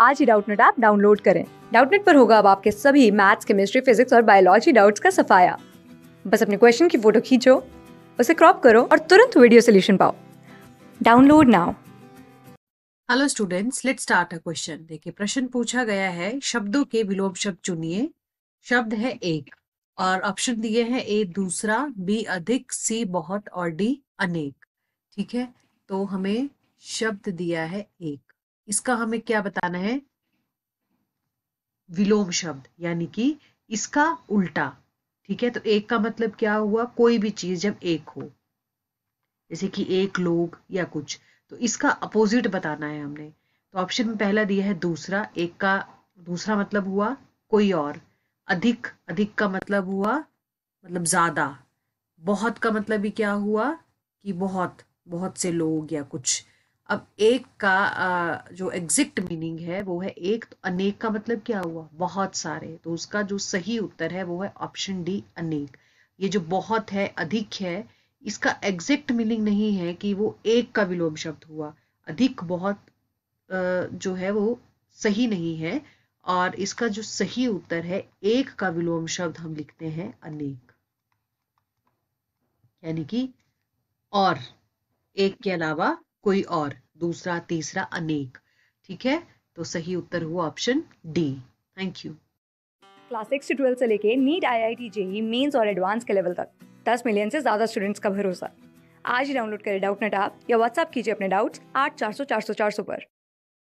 आज ही Doubtnut app download करें डाउटनेट पर होगा अब आपके सभी मैथ्स केमिस्ट्री फिजिक्स और बायोलॉजी डाउट्स का सफाया बस अपने क्वेश्चन की फोटो खींचो उसे क्रॉप करो और तुरंत वीडियो सोल्यूशन पाओ download now hello students let start a question देखिए प्रश्न पूछा गया है शब्दों के विलोम शब्द चुनिए शब्द है एक और ऑप्शन दिए हैं ए दूसरा बी अधिक सी बहुत और डी अनेक ठीक है तो हमें शब्द दिया है एक इसका हमें क्या बताना है विलोम शब्द यानी कि इसका उल्टा ठीक है तो एक का मतलब क्या हुआ कोई भी चीज जब एक हो जैसे कि एक लोग या कुछ तो इसका अपोजिट बताना है हमने तो ऑप्शन में पहला दिया है दूसरा एक का दूसरा मतलब हुआ कोई और अधिक अधिक का मतलब हुआ मतलब ज्यादा बहुत का मतलब भी क्या हुआ कि बहुत बहुत से लोग या कुछ अब एक का जो एग्जिक्ट मीनिंग है वो है एक तो अनेक का मतलब क्या हुआ बहुत सारे तो उसका जो सही उत्तर है वो है ऑप्शन डी अनेक ये जो बहुत है अधिक है इसका एग्जिक्ट मीनिंग नहीं है कि वो एक का विलोम शब्द हुआ अधिक बहुत जो है वो सही नहीं है और इसका जो सही उत्तर है एक का विलोम शब्द हम लिखते हैं अनेक यानी कि और एक के अलावा कोई और दूसरा तीसरा अनेक ठीक है तो सही उत्तर हुआ option D thank you class six to twelfth से लेके NEET I I T JEE mains और एडवांस के लेवल तक दस मिलियन से ज़्यादा स्टूडेंट्स का भरोसा आज ही डाउनलोड करें डाउट नेट आप या व्हाट्सअप कीजिए अपने डाउट्स आठ चार सौ चार सौ चार सौ पर